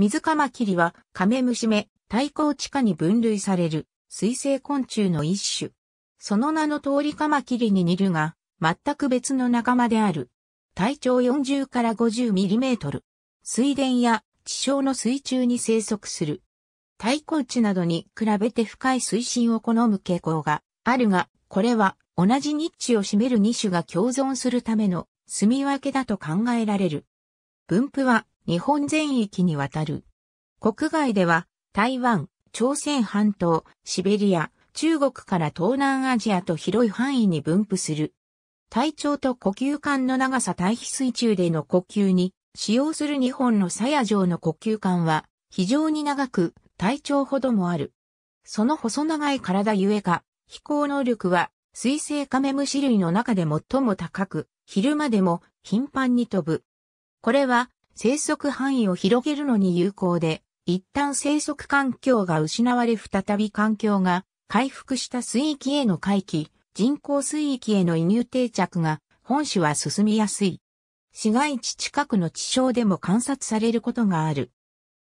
水カマキリは、カメムシ目、対抗地下に分類される、水生昆虫の一種。その名の通りカマキリに似るが、全く別の仲間である。体長40から50ミリメートル。水田や地上の水中に生息する。対抗地などに比べて深い水深を好む傾向があるが、これは同じニッチを占める2種が共存するための住み分けだと考えられる。分布は日本全域にわたる。国外では、台湾、朝鮮半島、シベリア、中国から東南アジアと広い範囲に分布する。体長と呼吸管の長さ対比水中での呼吸に使用する2本の鞘状の呼吸管は非常に長く体調ほどもある。その細長い体ゆえか飛行能力は水生カメムシ類の中で最も高く昼間でも頻繁に飛ぶ。これは生息範囲を広げるのに有効で、一旦生息環境が失われ再び環境が回復した水域への回帰、人工水域への移入定着が本種は進みやすい。市街地近くの地層でも観察されることがある。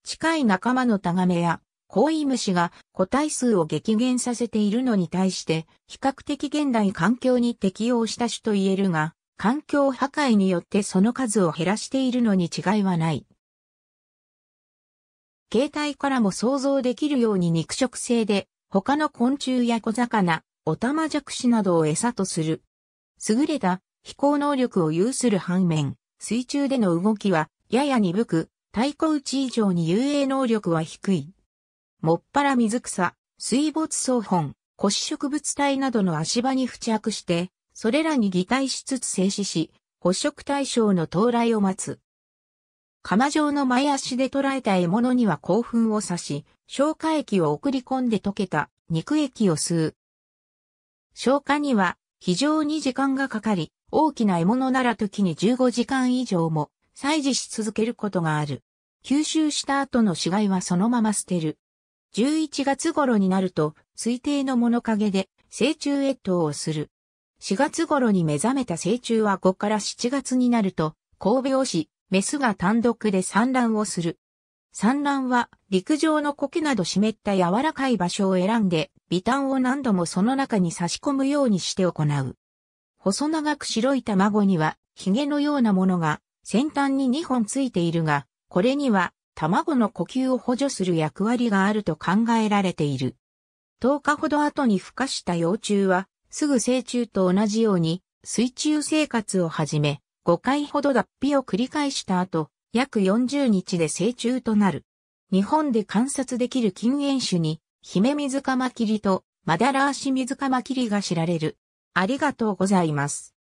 近い仲間のタガメやコオイムシが個体数を激減させているのに対して、比較的現代環境に適応した種と言えるが、環境破壊によってその数を減らしているのに違いはない。携帯からも想像できるように肉食性で、他の昆虫や小魚、オタマジャクシなどを餌とする。優れた飛行能力を有する反面、水中での動きはやや鈍く、太鼓打ち以上に遊泳能力は低い。もっぱら水草、水没草本、腰植物体などの足場に付着して、それらに擬態しつつ静止し、捕食対象の到来を待つ。釜状の前足で捉えた獲物には興奮を刺し、消化液を送り込んで溶けた肉液を吸う。消化には非常に時間がかかり、大きな獲物なら時に15時間以上も採取し続けることがある。吸収した後の死骸はそのまま捨てる。11月頃になると、推定の物陰で成虫越冬をする。4月頃に目覚めた成虫は5から7月になると、神病をし、メスが単独で産卵をする。産卵は陸上の苔など湿った柔らかい場所を選んで、微炭を何度もその中に差し込むようにして行う。細長く白い卵には、ヒゲのようなものが先端に2本ついているが、これには卵の呼吸を補助する役割があると考えられている。10日ほど後に孵化した幼虫はすぐ成虫と同じように水中生活を始め、5回ほど脱皮を繰り返した後、約40日で成虫となる。日本で観察できる禁煙種に、ヒメミズカマキリとマダラアシミズカマキリが知られる。ありがとうございます。